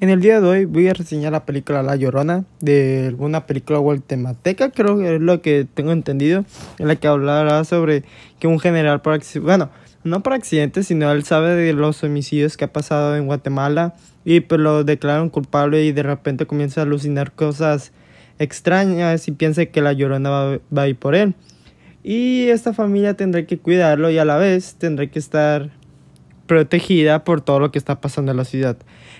En el día de hoy voy a reseñar la película La Llorona, de una película guatemalteca, creo que es lo que tengo entendido, en la que hablará sobre que un general, por bueno, no por accidente, sino él sabe de los homicidios que ha pasado en Guatemala y pues lo declaran culpable y de repente comienza a alucinar cosas extrañas y piensa que La Llorona va, va a ir por él. Y esta familia tendrá que cuidarlo y a la vez tendrá que estar protegida por todo lo que está pasando en la ciudad.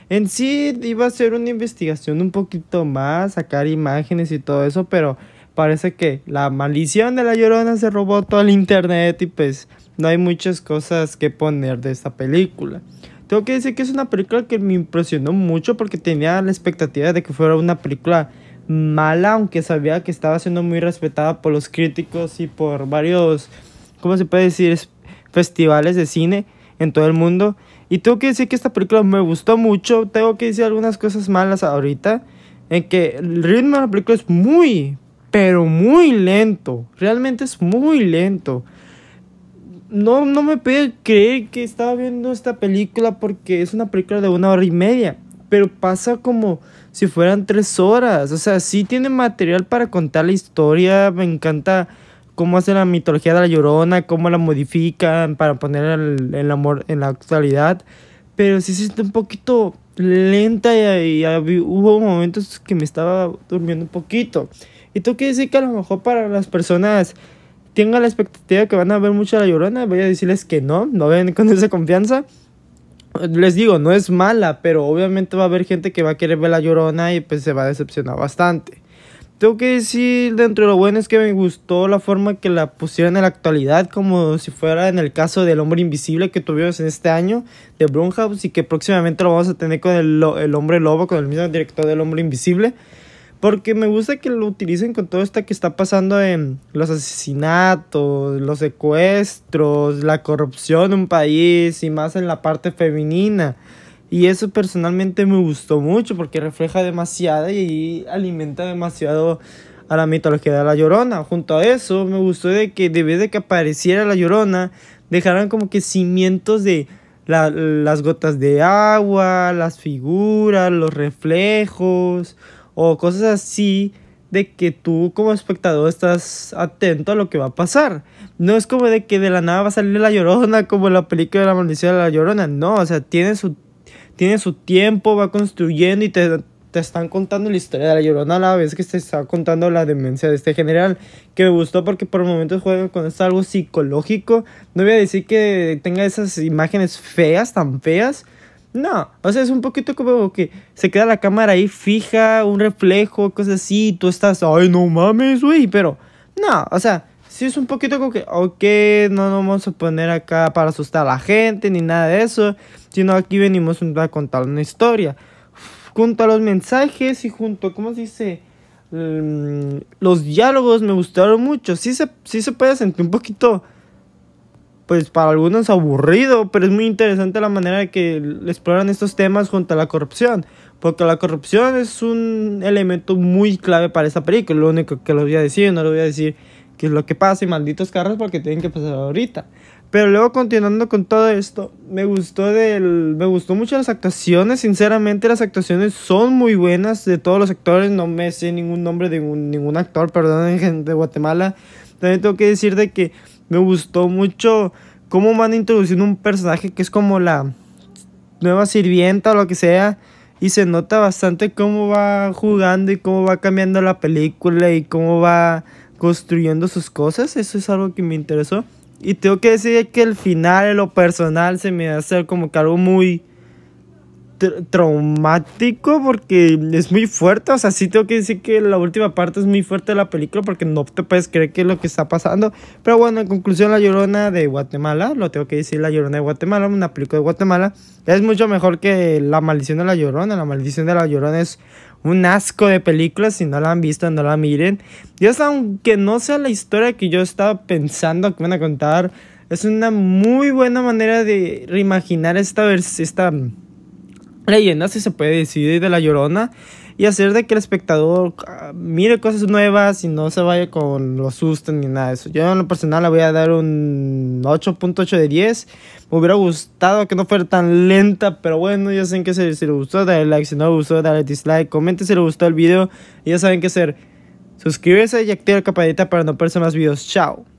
En sí iba a ser una investigación un poquito más, sacar imágenes y todo eso, pero parece que la maldición de la llorona se robó todo el internet y pues no hay muchas cosas que poner de esta película. Tengo que decir que es una película que me impresionó mucho porque tenía la expectativa de que fuera una película mala, aunque sabía que estaba siendo muy respetada por los críticos y por varios, ¿cómo se puede decir?, festivales de cine en todo el mundo. Y tengo que decir que esta película me gustó mucho. Tengo que decir algunas cosas malas ahorita. En que el ritmo de la película es muy, pero muy lento. Realmente es muy lento. No, no me pude creer que estaba viendo esta película porque es una película de una hora y media. Pero pasa como si fueran tres horas. O sea, sí tiene material para contar la historia. Me encanta cómo hace la mitología de la llorona, cómo la modifican para poner el, amor en la actualidad. Pero sí se siente un poquito lenta y, hubo momentos que me estaba durmiendo un poquito. Y tú que decir que a lo mejor para las personas tengan la expectativa que van a ver mucho a la llorona, voy a decirles que no, no ven con esa confianza. Les digo, no es mala, pero obviamente va a haber gente que va a querer ver la llorona y pues se va a decepcionar bastante. Tengo que decir, dentro de lo bueno es que me gustó la forma que la pusieron en la actualidad, como si fuera en el caso del hombre invisible que tuvimos en este año de Brunhaus y que próximamente lo vamos a tener con el, el hombre lobo, con el mismo director del hombre invisible. Porque me gusta que lo utilicen con todo esto que está pasando en los asesinatos, los secuestros, la corrupción en un país y más en la parte femenina. Y eso personalmente me gustó mucho porque refleja demasiado y alimenta demasiado a la mitología de la Llorona. Junto a eso, me gustó de que vez de que apareciera la Llorona, dejaran como que cimientos de las gotas de agua, las figuras, los reflejos o cosas así de que tú como espectador estás atento a lo que va a pasar. No es como de que de la nada va a salir la llorona como en la película de la maldición de la llorona. No, o sea, tiene su tiene su tiempo, va construyendo y te, te están contando la historia de la Llorona a la vez que te está contando la demencia de este general, que me gustó porque por momentos juega con esto algo psicológico. No voy a decir que tenga esas imágenes feas, tan feas. No, o sea, es un poquito como que se queda la cámara ahí fija, un reflejo, cosas así, y tú estás, ay, no mames, güey, pero no, o sea, sí es un poquito como que, ok, no nos vamos a poner acá para asustar a la gente ni nada de eso sino aquí venimos a contar una historia. Junto a los mensajes y junto, ¿cómo se dice? Mm, los diálogos me gustaron mucho. Sí se, sí se puede sentir un poquito, pues para algunos aburrido, pero es muy interesante la manera de que exploran estos temas junto a la corrupción. Porque la corrupción es un elemento muy clave para esta película. Lo único que lo voy a decir, no lo voy a decir que es lo que pasa y malditos carros porque tienen que pasar ahorita. Pero luego continuando con todo esto, me gustó del me gustó mucho las actuaciones, sinceramente las actuaciones son muy buenas de todos los actores, no me sé ningún nombre de ningún actor, perdón, de Guatemala. También tengo que decir de que me gustó mucho cómo van introduciendo un personaje que es como la nueva sirvienta o lo que sea. Y se nota bastante cómo va jugando y cómo va cambiando la película y cómo va construyendo sus cosas. Eso es algo que me interesó. Y tengo que decir que el final, en lo personal, se me hace como que algo muy traumático porque es muy fuerte. O sea, sí tengo que decir que la última parte es muy fuerte de la película porque no te puedes creer que es lo que está pasando. Pero bueno, en conclusión, La Llorona de Guatemala, lo tengo que decir, La Llorona de Guatemala, una película de Guatemala, es mucho mejor que La Maldición de la Llorona. La Maldición de la Llorona es un asco de película. Si no la han visto, no la miren. Y es aunque no sea la historia que yo estaba pensando que van a contar, es una muy buena manera de reimaginar esta, esta leyenda, si se puede decidir de La Llorona y hacer de que el espectador ah, mire cosas nuevas y no se vaya con los sustos ni nada de eso. Yo en lo personal le voy a dar un 8.8 de 10. Me hubiera gustado que no fuera tan lenta, pero bueno, ya saben que si, si les gustó, dale like, si no le gustó, dale dislike, comenten si les gustó el video y ya saben qué hacer. Suscríbase y activa la campanita para no perderse más videos. Chao.